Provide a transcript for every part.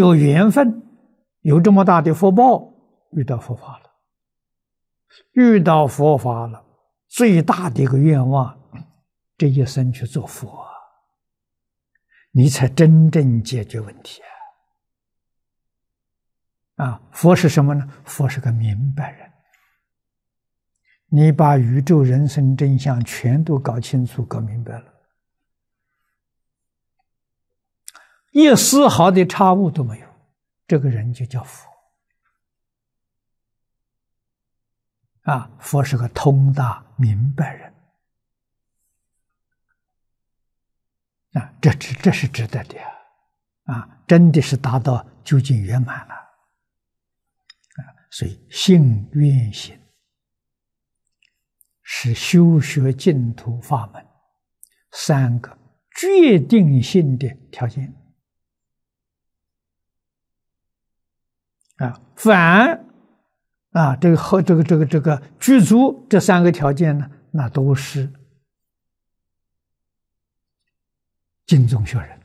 有缘分，有这么大的福报，遇到佛法了，遇到佛法了，最大的一个愿望，这一生去做佛，你才真正解决问题啊！啊，佛是什么呢？佛是个明白人，你把宇宙人生真相全都搞清楚、搞明白了。一丝毫的差误都没有，这个人就叫佛。啊，佛是个通达明白人。啊，这值，这是值得的。啊，真的是达到究竟圆满了。啊，所以信愿行是修学净土法门三个决定性的条件。啊，反，啊，这个和这个这个这个居租这三个条件呢，那都是经中学人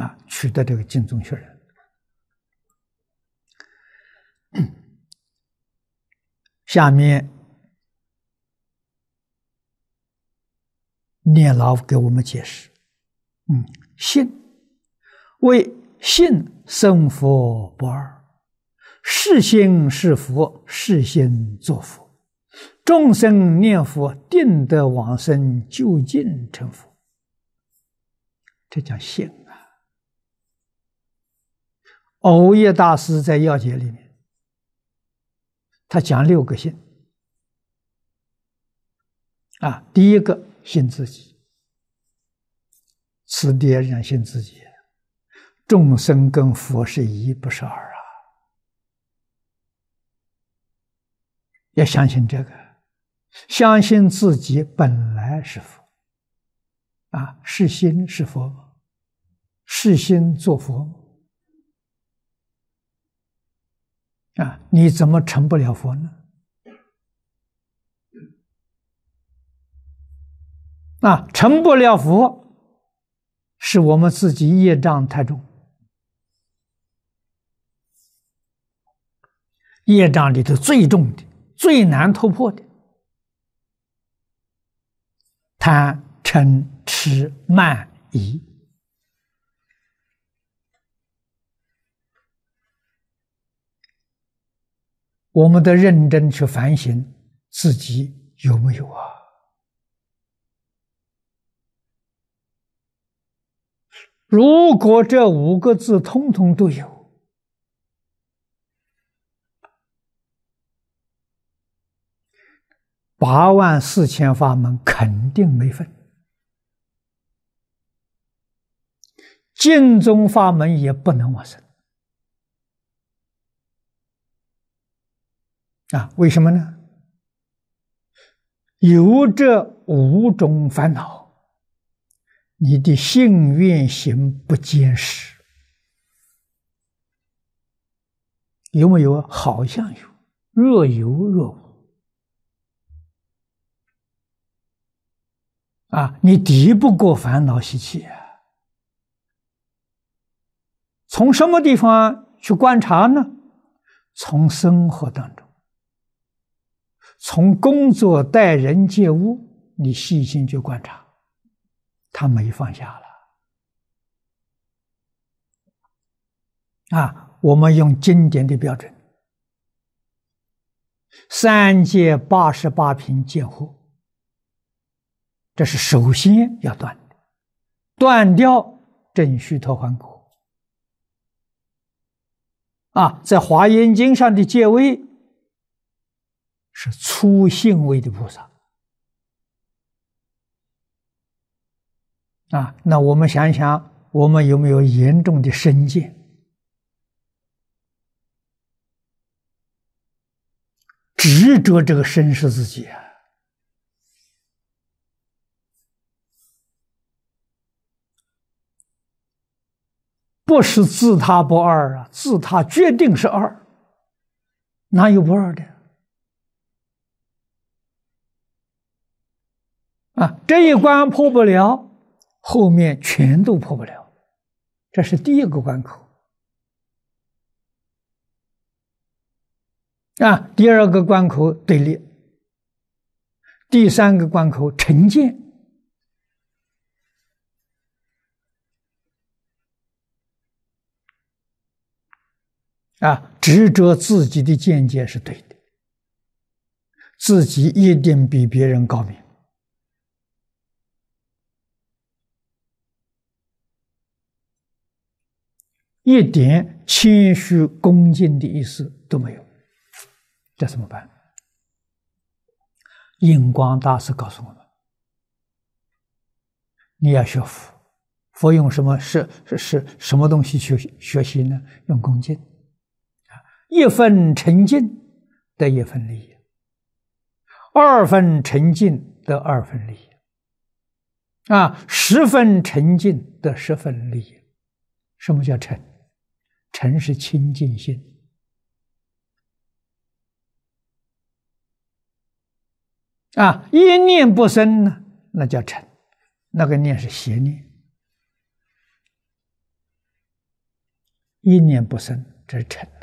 啊，取得这个经中学人。下面念老给我们解释，嗯，信为。信生佛不二，是心是佛，是心作佛。众生念佛，定得往生，就近成佛。这叫信啊。欧耶大师在《要解》里面，他讲六个信。啊，第一个信自己，此第二讲信自己。众生跟佛是一，不是二啊！要相信这个，相信自己本来是佛啊，是心是佛，是心做佛啊！你怎么成不了佛呢？啊，成不了佛，是我们自己业障太重。业障里头最重的、最难突破的，贪、嗔、痴、慢、疑，我们得认真去反省自己有没有啊？如果这五个字通通都有。八万四千法门肯定没分，尽宗法门也不能往生。啊，为什么呢？有这五种烦恼，你的幸运行不坚实。有没有？好像有，若有若无。啊，你敌不过烦恼习气啊。从什么地方去观察呢？从生活当中，从工作、待人接物，你细心去观察，他没放下了。啊，我们用经典的标准，三界八十八品见惑。这是首先要断的，断掉正虚脱环苦。啊！在华严经上的戒位是粗性位的菩萨啊。那我们想一想，我们有没有严重的身见，执着这个身是自己啊？不是自他不二啊，自他决定是二，哪有不二的？啊，这一关破不了，后面全都破不了，这是第一个关口。啊，第二个关口对立，第三个关口成见。啊，执着自己的见解是对的，自己一定比别人高明，一点谦虚恭敬的意思都没有，这怎么办？印光大师告诉我们：，你要学佛，佛用什么是是是什么东西学学习呢？用恭敬。一份沉静得一份利益，二分沉静得二分利益，啊，十分沉静得十分利益。什么叫沉？沉是清净心啊，一念不生呢？那叫纯，那个念是邪念，一念不生，这是纯。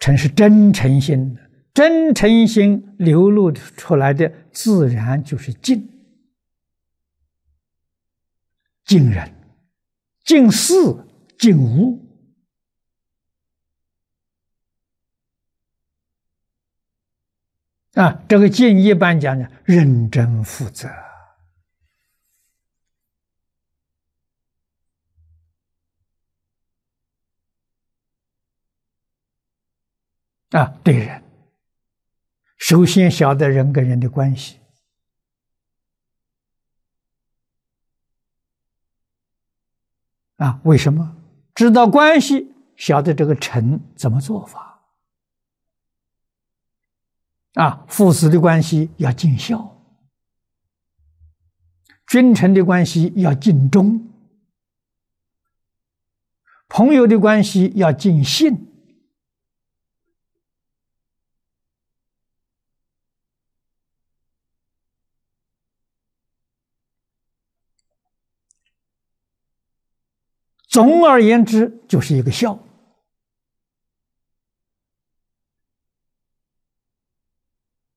诚是真诚心的，真诚心流露出来的，自然就是敬，敬人，敬事，敬物。啊，这个敬一般讲讲认真负责。啊，对人，首先晓得人跟人的关系。啊，为什么知道关系？晓得这个臣怎么做法。啊，父子的关系要尽孝，君臣的关系要尽忠，朋友的关系要尽信。总而言之，就是一个孝。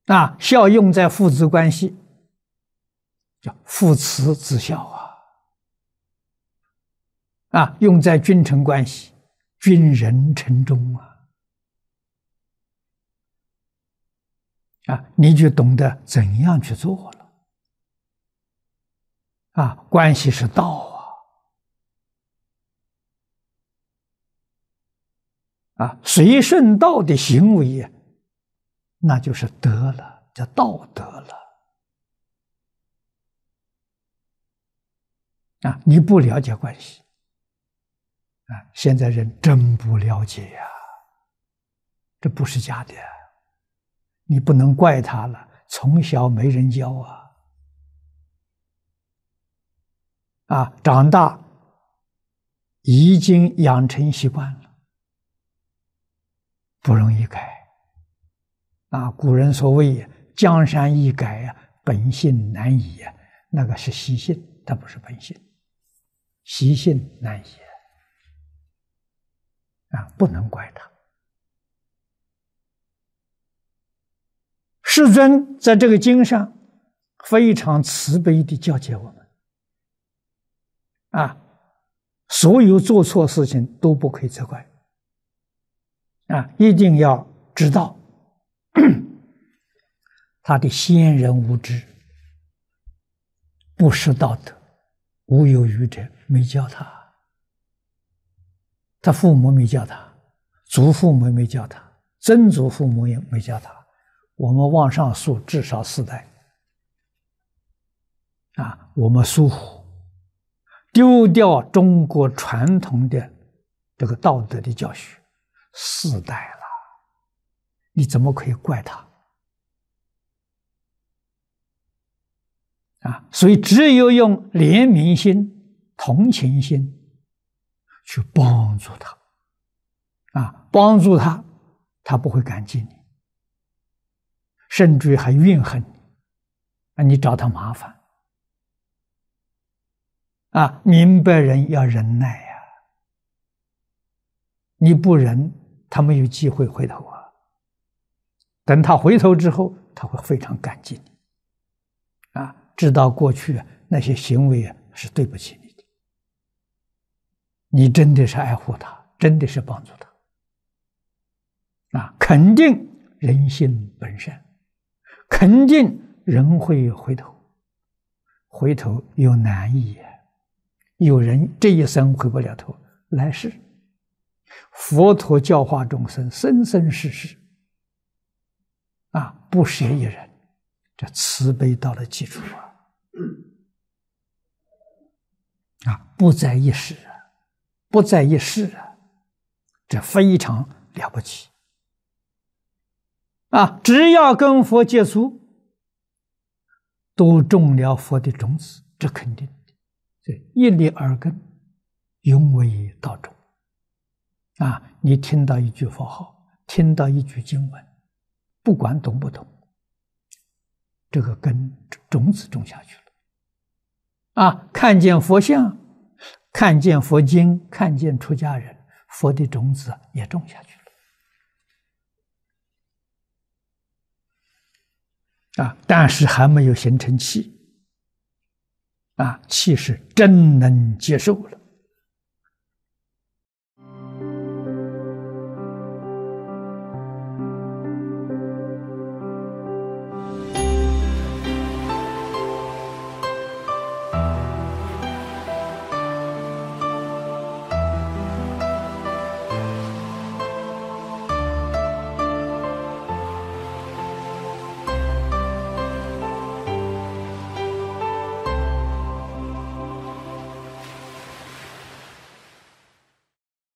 啊，孝用在父子关系，叫父慈子孝啊；啊，用在君臣关系，君人臣忠啊。啊，你就懂得怎样去做了。啊，关系是道。啊，随顺道的行为，呀，那就是得了，叫道德了。啊，你不了解关系啊！现在人真不了解呀，这不是假的，你不能怪他了，从小没人教啊。啊，长大已经养成习惯了。不容易改啊！古人所谓“江山易改呀，本性难移呀”，那个是习性，他不是本性，习性难移啊！不能怪他。世尊在这个经上非常慈悲的教诫我们啊，所有做错事情都不可以责怪。啊，一定要知道 他的先人无知，不识道德，无有愚者，没教他，他父母没教他，祖父母没教他，曾祖父母也没教他。我们往上数至少四代，啊，我们疏忽，丢掉中国传统的这个道德的教学。四代了，你怎么可以怪他啊？所以只有用怜悯心、同情心去帮助他，啊，帮助他，他不会感激你，甚至于还怨恨你，啊，你找他麻烦，啊，明白人要忍耐呀，你不忍。他没有机会回头啊！等他回头之后，他会非常感激你啊，知道过去那些行为啊是对不起你的。你真的是爱护他，真的是帮助他啊！肯定人性本善，肯定人会回头。回头又难易有人这一生回不了头，来世。佛陀教化众生，生生世世，啊，不舍一人，这慈悲到了极处啊！啊，不在一时啊，不在一时啊，这非常了不起啊！只要跟佛接触，都种了佛的种子，这肯定的。这一粒二根，永为道种。啊，你听到一句佛号，听到一句经文，不管懂不懂，这个根种子种下去了。啊，看见佛像，看见佛经，看见出家人，佛的种子也种下去了。啊，但是还没有形成气。啊，气是真能接受了。